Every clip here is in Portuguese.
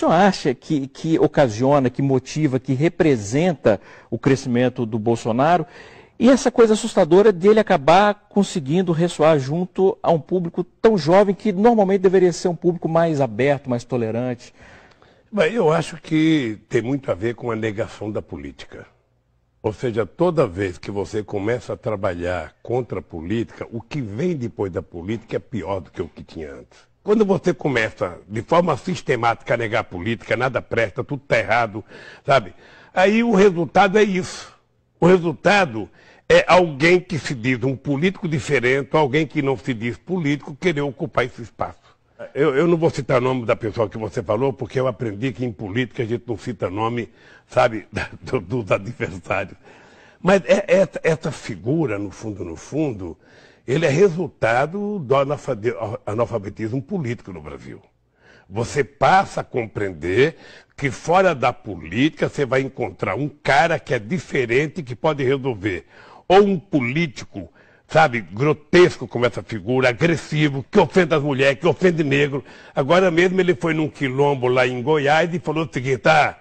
senhor acha que, que ocasiona, que motiva, que representa o crescimento do Bolsonaro? E essa coisa assustadora dele acabar conseguindo ressoar junto a um público tão jovem que normalmente deveria ser um público mais aberto, mais tolerante. Bem, eu acho que tem muito a ver com a negação da política. Ou seja, toda vez que você começa a trabalhar contra a política, o que vem depois da política é pior do que o que tinha antes. Quando você começa de forma sistemática a negar a política, nada presta, tudo está errado, sabe? Aí o resultado é isso. O resultado é alguém que se diz um político diferente, alguém que não se diz político, querer ocupar esse espaço. Eu, eu, não vou citar o nome da pessoa que você falou, porque eu aprendi que em política a gente não cita nome, sabe, do, dos adversários. Mas é, é, essa figura, no fundo, no fundo, ele é resultado do analfabetismo político no Brasil. Você passa a compreender que fora da política você vai encontrar um cara que é diferente, que pode resolver. Ou um político, sabe, grotesco como essa figura, agressivo, que ofende as mulheres, que ofende negro. Agora mesmo ele foi num quilombo lá em Goiás e falou o seguinte, "Tá,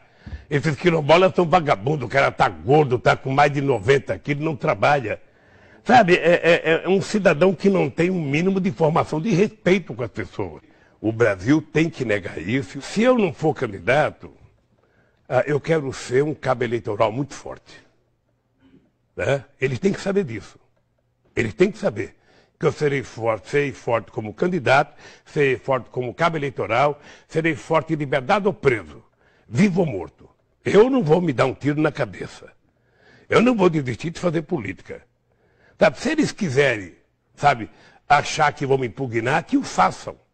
esses quilombolas são vagabundos, o cara tá gordo, tá com mais de 90 quilos, não trabalha. Sabe, é, é, é, é um cidadão que não tem o um mínimo de formação de respeito com as pessoas. O Brasil tem que negar isso. Se eu não for candidato, ah, eu quero ser um cabo eleitoral muito forte. Né? Ele tem que saber disso. Ele tem que saber que eu serei forte, serei forte como candidato, serei forte como cabo eleitoral, serei forte em liberdade ou preso, vivo ou morto. Eu não vou me dar um tiro na cabeça. Eu não vou desistir de fazer política. Tá? Se eles quiserem, sabe, achar que vão me impugnar, que o façam.